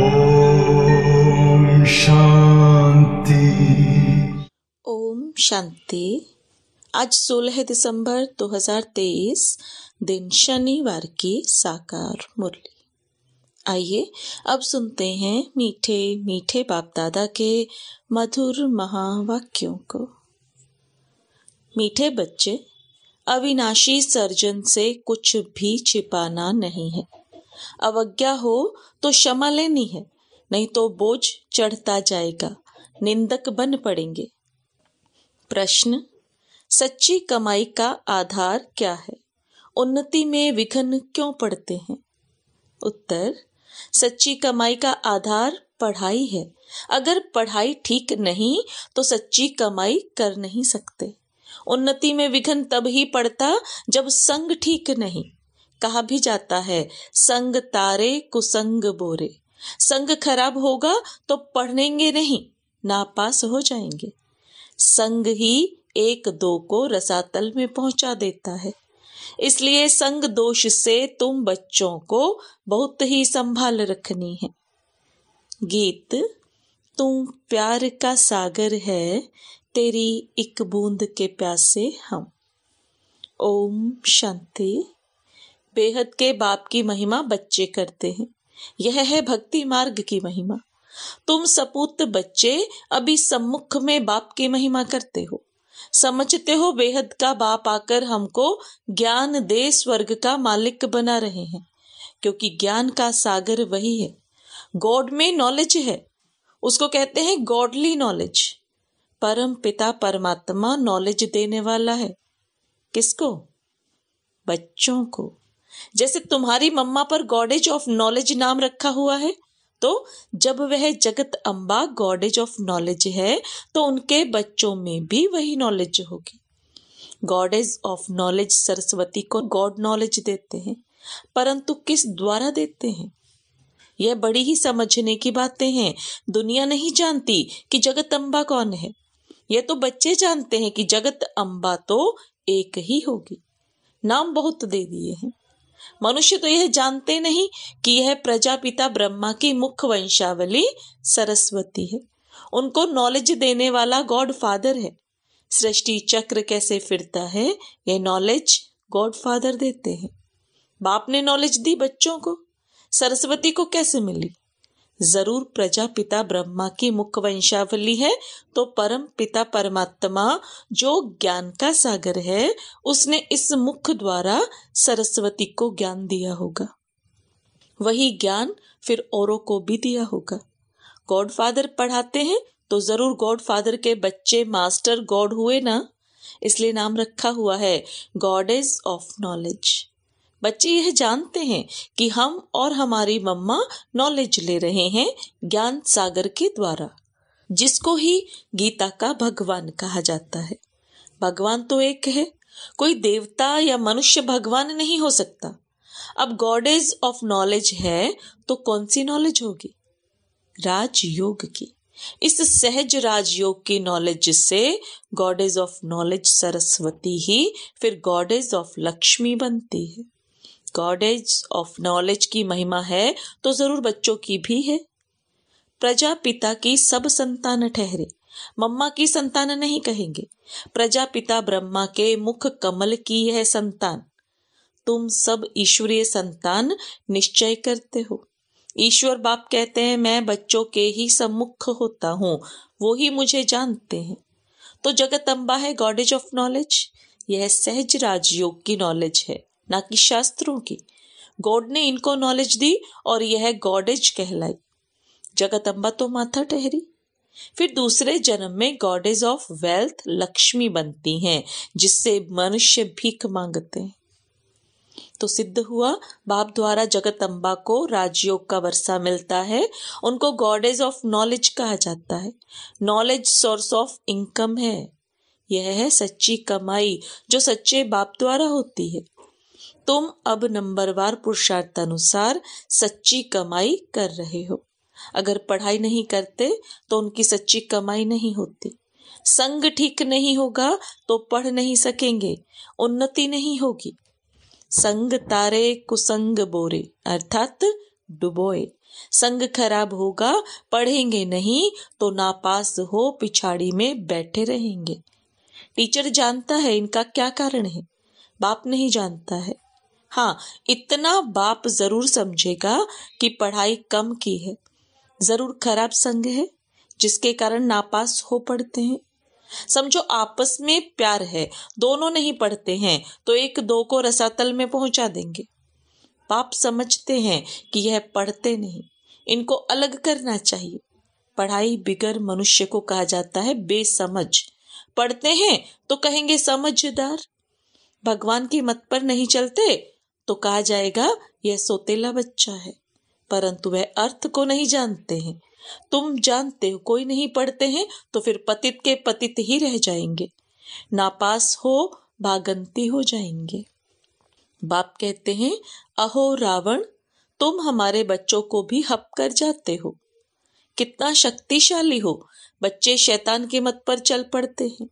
ओम शांति ओम शांति आज 16 दिसंबर 2023 दिन शनिवार की साकार मुरली आइए अब सुनते हैं मीठे मीठे बाप दादा के मधुर महावाक्यों को मीठे बच्चे अविनाशी सर्जन से कुछ भी छिपाना नहीं है अवज्ञा हो तो क्षमा लेनी है नहीं तो बोझ चढ़ता जाएगा निंदक बन पड़ेंगे प्रश्न सच्ची कमाई का आधार क्या है उन्नति में विघन क्यों पड़ते हैं उत्तर सच्ची कमाई का आधार पढ़ाई है अगर पढ़ाई ठीक नहीं तो सच्ची कमाई कर नहीं सकते उन्नति में विघन तब ही पड़ता जब संग ठीक नहीं कहा भी जाता है संग तारे कुसंग बोरे संग खराब होगा तो पढ़ेंगे नहीं नापास हो जाएंगे संग ही एक दो को रसातल में पहुंचा देता है इसलिए संग दोष से तुम बच्चों को बहुत ही संभाल रखनी है गीत तुम प्यार का सागर है तेरी एक बूंद के प्यासे हम ओम शांति बेहद के बाप की महिमा बच्चे करते हैं यह है भक्ति मार्ग की महिमा तुम सपूत बच्चे अभी सम्मुख में बाप की महिमा करते हो समझते हो बेहद का बाप आकर हमको ज्ञान दे स्वर्ग का मालिक बना रहे हैं क्योंकि ज्ञान का सागर वही है गॉड में नॉलेज है उसको कहते हैं गॉडली नॉलेज परम पिता परमात्मा नॉलेज देने वाला है किसको बच्चों को जैसे तुम्हारी मम्मा पर गॉडेज ऑफ नॉलेज नाम रखा हुआ है तो जब वह जगत अम्बा गॉडेज ऑफ नॉलेज है तो उनके बच्चों में भी वही नॉलेज होगी गॉडेज ऑफ नॉलेज सरस्वती को गॉड नॉलेज देते हैं परंतु किस द्वारा देते हैं यह बड़ी ही समझने की बातें हैं दुनिया नहीं जानती कि जगत अम्बा कौन है यह तो बच्चे जानते हैं कि जगत अम्बा तो एक ही होगी नाम बहुत दे दिए हैं मनुष्य तो यह जानते नहीं कि यह प्रजापिता ब्रह्मा की मुख्य वंशावली सरस्वती है उनको नॉलेज देने वाला गॉड फादर है सृष्टि चक्र कैसे फिरता है यह नॉलेज गॉड फादर देते हैं बाप ने नॉलेज दी बच्चों को सरस्वती को कैसे मिली जरूर प्रजापिता ब्रह्मा की मुख्य वंशावली है तो परम पिता परमात्मा जो ज्ञान का सागर है उसने इस मुख द्वारा सरस्वती को ज्ञान दिया होगा वही ज्ञान फिर औरों को भी दिया होगा गॉडफादर पढ़ाते हैं तो जरूर गॉडफादर के बच्चे मास्टर गॉड हुए ना इसलिए नाम रखा हुआ है इज ऑफ नॉलेज बच्चे यह जानते हैं कि हम और हमारी मम्मा नॉलेज ले रहे हैं ज्ञान सागर के द्वारा जिसको ही गीता का भगवान कहा जाता है भगवान तो एक है कोई देवता या मनुष्य भगवान नहीं हो सकता अब गॉडेज ऑफ नॉलेज है तो कौन सी नॉलेज होगी राजयोग की इस सहज राजयोग की नॉलेज से गॉडेज ऑफ नॉलेज सरस्वती ही फिर गॉडेज ऑफ लक्ष्मी बनती है गॉडेज ऑफ नॉलेज की महिमा है तो जरूर बच्चों की भी है प्रजा पिता की सब संतान ठहरे मम्मा की संतान नहीं कहेंगे प्रजा पिता ब्रह्मा के मुख कमल की है संतान तुम सब ईश्वरीय संतान निश्चय करते हो ईश्वर बाप कहते हैं मैं बच्चों के ही सम्मुख होता हूँ वो ही मुझे जानते हैं तो जगत अम्बा है गॉडेज ऑफ नॉलेज यह सहज राजयोग की नॉलेज है ना कि शास्त्रों की गॉड ने इनको नॉलेज दी और यह गॉडेज कहलाई जगत अम्बा तो माथा ठहरी फिर दूसरे जन्म में गॉडेज ऑफ वेल्थ लक्ष्मी बनती हैं जिससे मनुष्य भीख मांगते हैं तो सिद्ध हुआ बाप द्वारा जगत अम्बा को राजयोग का वर्षा मिलता है उनको गॉडेज ऑफ नॉलेज कहा जाता है नॉलेज सोर्स ऑफ इनकम है यह है सच्ची कमाई जो सच्चे बाप द्वारा होती है तुम अब नंबरवार पुरुषार्थानुसार सच्ची कमाई कर रहे हो अगर पढ़ाई नहीं करते तो उनकी सच्ची कमाई नहीं होती संग ठीक नहीं होगा तो पढ़ नहीं सकेंगे उन्नति नहीं होगी संग तारे कुसंग बोरे अर्थात डुबोए संग खराब होगा पढ़ेंगे नहीं तो नापास हो पिछाड़ी में बैठे रहेंगे टीचर जानता है इनका क्या कारण है बाप नहीं जानता है हाँ इतना बाप ज़रूर समझेगा कि पढ़ाई कम की है ज़रूर खराब संग है जिसके कारण नापास हो पड़ते हैं समझो आपस में प्यार है दोनों नहीं पढ़ते हैं तो एक दो को रसातल में पहुंचा देंगे बाप समझते हैं कि यह पढ़ते नहीं इनको अलग करना चाहिए पढ़ाई बिगर मनुष्य को कहा जाता है बेसमझ पढ़ते हैं तो कहेंगे समझदार भगवान की मत पर नहीं चलते तो कहा जाएगा यह सोतेला बच्चा है परंतु वह अर्थ को नहीं जानते हैं तुम जानते हो कोई नहीं पढ़ते हैं तो फिर पतित के पतित ही रह जाएंगे नापास हो भागंती हो जाएंगे बाप कहते हैं अहो रावण तुम हमारे बच्चों को भी हप कर जाते हो कितना शक्तिशाली हो बच्चे शैतान के मत पर चल पड़ते हैं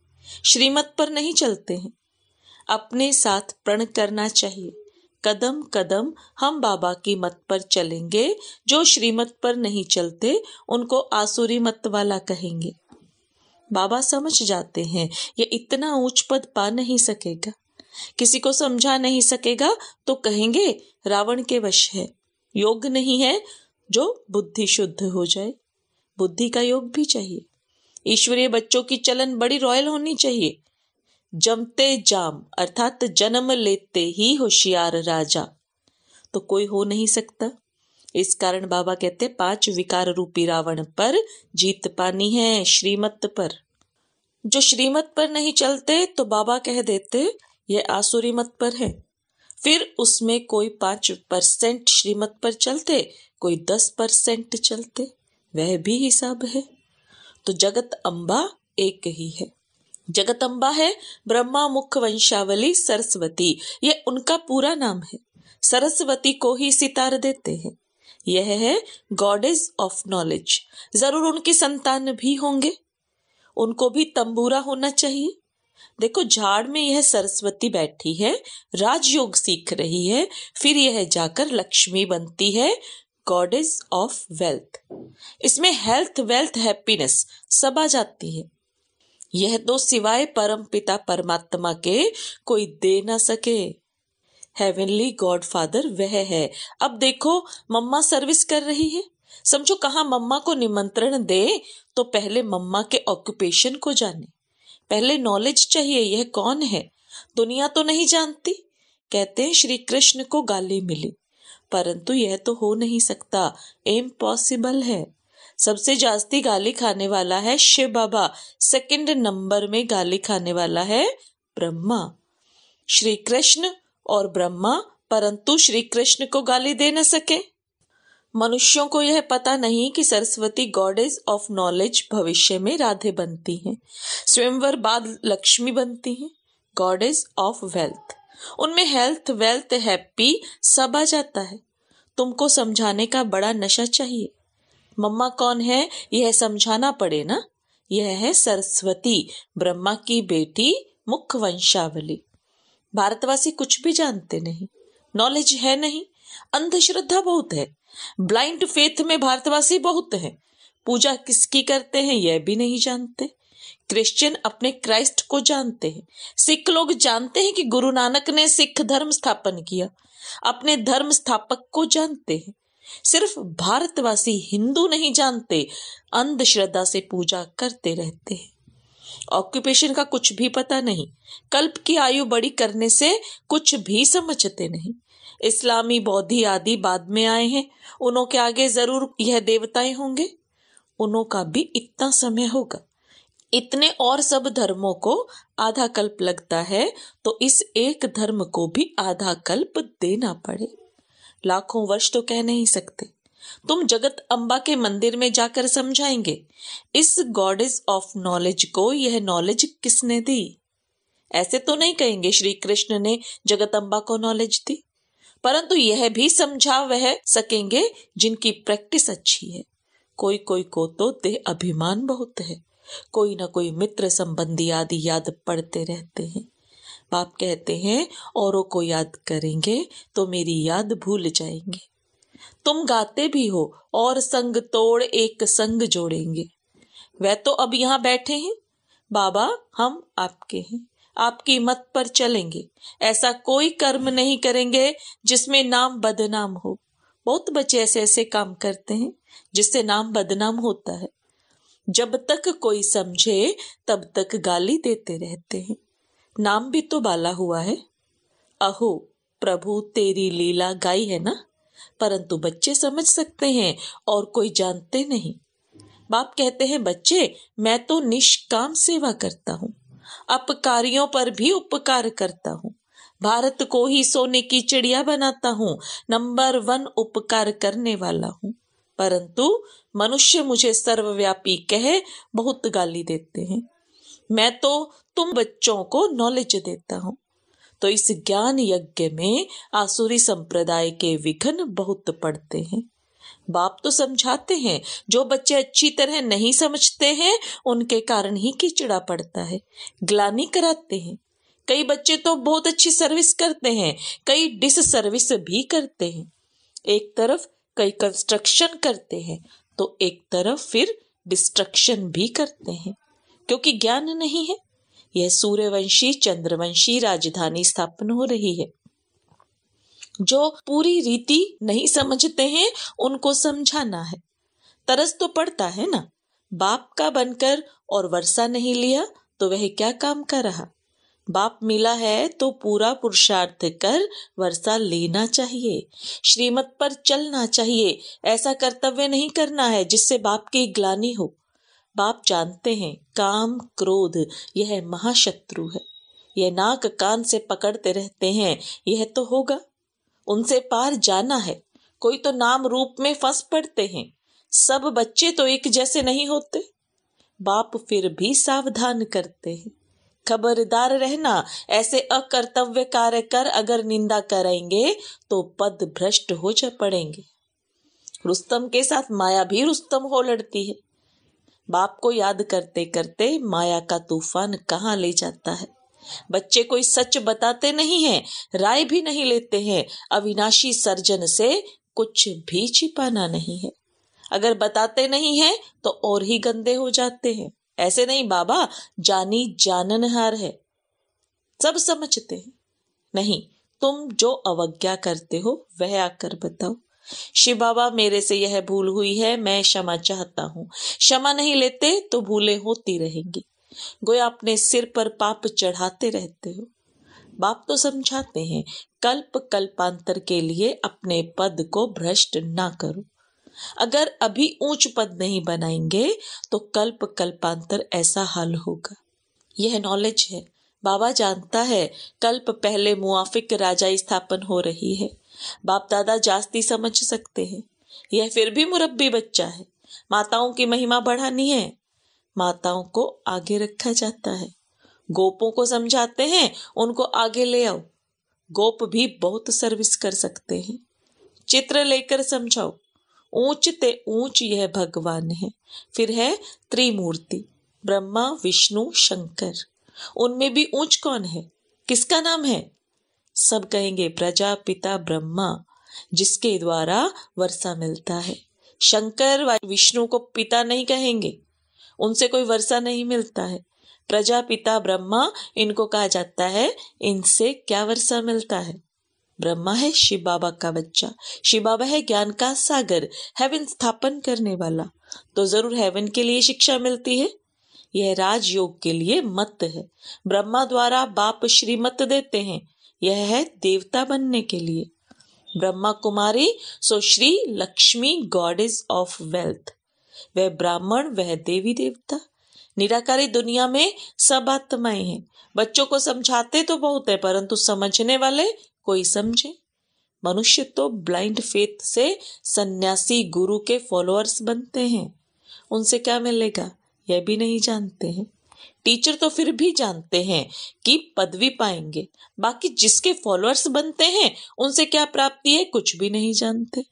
श्रीमत पर नहीं चलते हैं अपने साथ प्रण करना चाहिए कदम कदम हम बाबा की मत पर चलेंगे जो श्रीमत पर नहीं चलते उनको आसुरी मत वाला कहेंगे बाबा समझ जाते हैं ये इतना ऊंच पद पा नहीं सकेगा किसी को समझा नहीं सकेगा तो कहेंगे रावण के वश है योग नहीं है जो बुद्धि शुद्ध हो जाए बुद्धि का योग भी चाहिए ईश्वरीय बच्चों की चलन बड़ी रॉयल होनी चाहिए जमते जाम अर्थात जन्म लेते ही होशियार राजा तो कोई हो नहीं सकता इस कारण बाबा कहते पांच विकार रूपी रावण पर जीत पानी है श्रीमत पर जो श्रीमत पर नहीं चलते तो बाबा कह देते ये आसुरी मत पर है फिर उसमें कोई पांच परसेंट श्रीमत पर चलते कोई दस परसेंट चलते वह भी हिसाब है तो जगत अंबा एक ही है जगतम्बा है ब्रह्मा मुख वंशावली सरस्वती ये उनका पूरा नाम है सरस्वती को ही सितार देते हैं यह है गॉडेज ऑफ नॉलेज जरूर उनकी संतान भी होंगे उनको भी तंबूरा होना चाहिए देखो झाड़ में यह सरस्वती बैठी है राजयोग सीख रही है फिर यह जाकर लक्ष्मी बनती है गॉडेज ऑफ वेल्थ इसमें हेल्थ वेल्थ हैप्पीनेस सब आ जाती है यह तो सिवाय परम पिता परमात्मा के कोई दे ना सके हेवनली गॉड फादर वह है अब देखो मम्मा सर्विस कर रही है समझो कहा मम्मा को निमंत्रण दे तो पहले मम्मा के ऑक्यूपेशन को जाने पहले नॉलेज चाहिए यह कौन है दुनिया तो नहीं जानती कहते हैं श्री कृष्ण को गाली मिली परंतु यह तो हो नहीं सकता इम्पॉसिबल है सबसे जास्ती गाली खाने वाला है शिव बाबा सेकंड नंबर में गाली खाने वाला है ब्रह्मा श्री कृष्ण और ब्रह्मा परंतु श्री कृष्ण को गाली दे न सके मनुष्यों को यह पता नहीं कि सरस्वती गॉडेज ऑफ नॉलेज भविष्य में राधे बनती हैं स्वयंवर बाद लक्ष्मी बनती हैं गॉडेज ऑफ वेल्थ उनमें हेल्थ वेल्थ हैप्पी सब आ जाता है तुमको समझाने का बड़ा नशा चाहिए मम्मा कौन है यह समझाना पड़े ना यह है सरस्वती ब्रह्मा की बेटी मुख्य वंशावली भारतवासी कुछ भी जानते नहीं नॉलेज है नहीं अंधश्रद्धा बहुत है ब्लाइंड फेथ में भारतवासी बहुत है पूजा किसकी करते हैं यह भी नहीं जानते क्रिश्चियन अपने क्राइस्ट को जानते हैं सिख लोग जानते हैं कि गुरु नानक ने सिख धर्म स्थापन किया अपने धर्म स्थापक को जानते हैं सिर्फ भारतवासी हिंदू नहीं जानते अंधश्रद्धा से पूजा करते रहते हैं ऑक्यूपेशन का कुछ भी पता नहीं कल्प की आयु बड़ी करने से कुछ भी समझते नहीं इस्लामी बौद्धि आदि बाद में आए हैं उनों के आगे जरूर यह देवताएं होंगे उनों का भी इतना समय होगा इतने और सब धर्मों को आधा कल्प लगता है तो इस एक धर्म को भी आधा कल्प देना पड़े लाखों वर्ष तो कह नहीं सकते तुम जगत अम्बा के मंदिर में जाकर समझाएंगे इस गॉडेस ऑफ नॉलेज को यह नॉलेज किसने दी ऐसे तो नहीं कहेंगे श्री कृष्ण ने जगत अम्बा को नॉलेज दी परंतु यह भी समझा वह सकेंगे जिनकी प्रैक्टिस अच्छी है कोई कोई को तो देह अभिमान बहुत है कोई ना कोई मित्र संबंधी आदि याद पड़ते रहते हैं बाप कहते हैं औरों को याद करेंगे तो मेरी याद भूल जाएंगे तुम गाते भी हो और संग तोड़ एक संग जोड़ेंगे वह तो अब यहाँ बैठे हैं बाबा हम आपके हैं आपकी मत पर चलेंगे ऐसा कोई कर्म नहीं करेंगे जिसमें नाम बदनाम हो बहुत बच्चे ऐसे ऐसे काम करते हैं जिससे नाम बदनाम होता है जब तक कोई समझे तब तक गाली देते रहते हैं नाम भी तो बाला हुआ है अहो प्रभु तेरी लीला गाई है ना परंतु बच्चे समझ सकते हैं और कोई जानते नहीं बाप कहते हैं बच्चे मैं तो निष्काम सेवा करता हूँ अपकारियों पर भी उपकार करता हूँ भारत को ही सोने की चिड़िया बनाता हूँ नंबर वन उपकार करने वाला हूँ परंतु मनुष्य मुझे सर्वव्यापी कह बहुत गाली देते हैं मैं तो तुम बच्चों को नॉलेज देता हूँ तो इस ज्ञान यज्ञ में आसुरी संप्रदाय के विघन बहुत पड़ते हैं बाप तो समझाते हैं जो बच्चे अच्छी तरह नहीं समझते हैं उनके कारण ही कीचड़ा पड़ता है ग्लानी कराते हैं कई बच्चे तो बहुत अच्छी सर्विस करते हैं कई डिस सर्विस भी करते हैं एक तरफ कई कंस्ट्रक्शन करते हैं तो एक तरफ फिर डिस्ट्रक्शन भी करते हैं क्योंकि ज्ञान नहीं है यह सूर्यवंशी चंद्रवंशी राजधानी स्थापन हो रही है जो पूरी रीति नहीं समझते हैं उनको समझाना है तरस तो पड़ता है ना बाप का बनकर और वर्षा नहीं लिया तो वह क्या काम का रहा बाप मिला है तो पूरा पुरुषार्थ कर वर्षा लेना चाहिए श्रीमत पर चलना चाहिए ऐसा कर्तव्य नहीं करना है जिससे बाप की ग्लानी हो बाप जानते हैं काम क्रोध यह महाशत्रु है यह नाक कान से पकड़ते रहते हैं यह तो होगा उनसे पार जाना है कोई तो नाम रूप में फंस पड़ते हैं सब बच्चे तो एक जैसे नहीं होते बाप फिर भी सावधान करते हैं खबरदार रहना ऐसे अकर्तव्य कार्य कर अगर निंदा करेंगे तो पद भ्रष्ट हो जा पड़ेंगे रुस्तम के साथ माया भी रुस्तम हो लड़ती है बाप को याद करते करते माया का तूफान कहाँ ले जाता है बच्चे कोई सच बताते नहीं हैं, राय भी नहीं लेते हैं अविनाशी सर्जन से कुछ भी छिपाना नहीं है अगर बताते नहीं हैं तो और ही गंदे हो जाते हैं ऐसे नहीं बाबा जानी जाननहार है सब समझते हैं नहीं तुम जो अवज्ञा करते हो वह आकर बताओ शिव बाबा मेरे से यह भूल हुई है मैं क्षमा चाहता हूँ क्षमा नहीं लेते तो भूले होती रहेंगी गोया अपने सिर पर पाप चढ़ाते रहते हो बाप तो समझाते हैं कल्प कल्पांतर के लिए अपने पद को भ्रष्ट ना करो अगर अभी ऊंच पद नहीं बनाएंगे तो कल्प कल्पांतर ऐसा हल होगा यह नॉलेज है बाबा जानता है कल्प पहले मुआफिक राजा स्थापन हो रही है बाप दादा जास्ती समझ सकते हैं यह फिर भी मुरब्बी बच्चा है माताओं की महिमा बढ़ानी है माताओं को आगे रखा जाता है गोपों को समझाते हैं उनको आगे ले आओ गोप भी बहुत सर्विस कर सकते हैं चित्र लेकर समझाओ ऊंच ते ऊंच यह भगवान है फिर है त्रिमूर्ति ब्रह्मा विष्णु शंकर उनमें भी ऊंच कौन है किसका नाम है सब कहेंगे प्रजा पिता ब्रह्मा जिसके द्वारा वर्षा मिलता है शंकर विष्णु को पिता नहीं कहेंगे उनसे कोई वर्षा नहीं मिलता है प्रजा पिता ब्रह्मा इनको कहा जाता है इनसे क्या वर्षा मिलता है ब्रह्मा है शिव बाबा का बच्चा शिव बाबा है ज्ञान का सागर हेवन स्थापन करने वाला तो जरूर हेवन के लिए शिक्षा मिलती है यह राजयोग के लिए मत है ब्रह्मा द्वारा बाप श्रीमत देते हैं यह है देवता बनने के लिए ब्रह्मा कुमारी सो Shri Lakshmi goddess of wealth वह ब्राह्मण वह देवी देवता निराकारी दुनिया में सब आत्माएं हैं बच्चों को समझाते तो बहुत है परंतु समझने वाले कोई समझे मनुष्य तो ब्लाइंड फेथ से सन्यासी गुरु के फॉलोअर्स बनते हैं उनसे क्या मिलेगा यह भी नहीं जानते हैं टीचर तो फिर भी जानते हैं कि पदवी पाएंगे बाकी जिसके फॉलोअर्स बनते हैं उनसे क्या प्राप्ति है कुछ भी नहीं जानते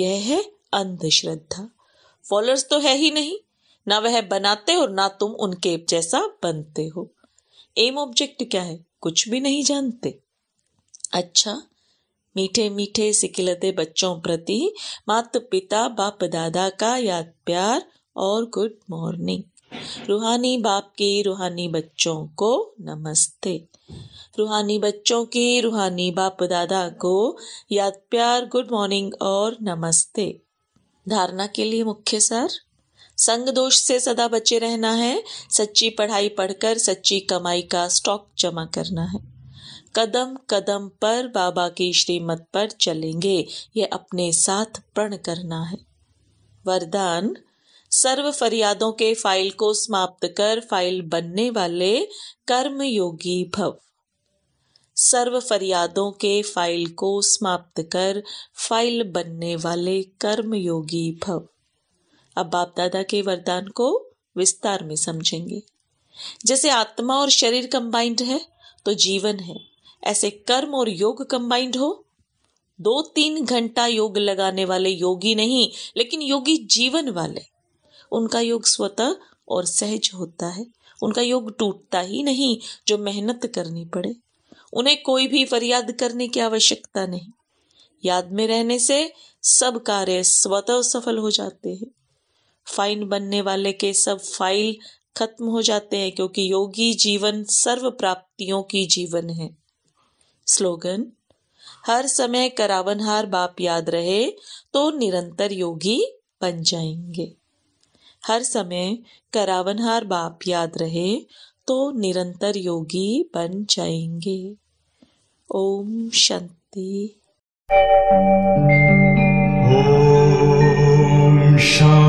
यह है अंधश्रद्धा फॉलोअर्स तो है ही नहीं ना वह बनाते और ना तुम उनके जैसा बनते हो एम ऑब्जेक्ट क्या है कुछ भी नहीं जानते अच्छा मीठे मीठे सिकिलते बच्चों प्रति मात पिता बाप दादा का याद प्यार और गुड मॉर्निंग रूहानी बाप की रूहानी बच्चों को नमस्ते रूहानी बच्चों की रूहानी बाप दादा को याद प्यार गुड मॉर्निंग और नमस्ते धारणा के लिए मुख्य सर संग दोष से सदा बचे रहना है सच्ची पढ़ाई पढ़कर सच्ची कमाई का स्टॉक जमा करना है कदम कदम पर बाबा की श्रीमत पर चलेंगे ये अपने साथ प्रण करना है वरदान सर्व फरियादों के फाइल को समाप्त कर फाइल बनने वाले कर्म योगी भव सर्व फरियादों के फाइल को समाप्त कर फाइल बनने वाले कर्म योगी भव अब बाप दादा के वरदान को विस्तार में समझेंगे जैसे आत्मा और शरीर कंबाइंड है तो जीवन है ऐसे कर्म और योग कंबाइंड हो दो तीन घंटा योग लगाने वाले योगी नहीं लेकिन योगी जीवन वाले उनका योग स्वतः और सहज होता है उनका योग टूटता ही नहीं जो मेहनत करनी पड़े उन्हें कोई भी फरियाद करने की आवश्यकता नहीं याद में रहने से सब कार्य स्वतः सफल हो जाते हैं फाइन बनने वाले के सब फाइल खत्म हो जाते हैं क्योंकि योगी जीवन सर्व प्राप्तियों की जीवन है स्लोगन हर समय करावनहार बाप याद रहे तो निरंतर योगी बन जाएंगे हर समय करावनहार बाप याद रहे तो निरंतर योगी बन जाएंगे ओम शांति ओम शांति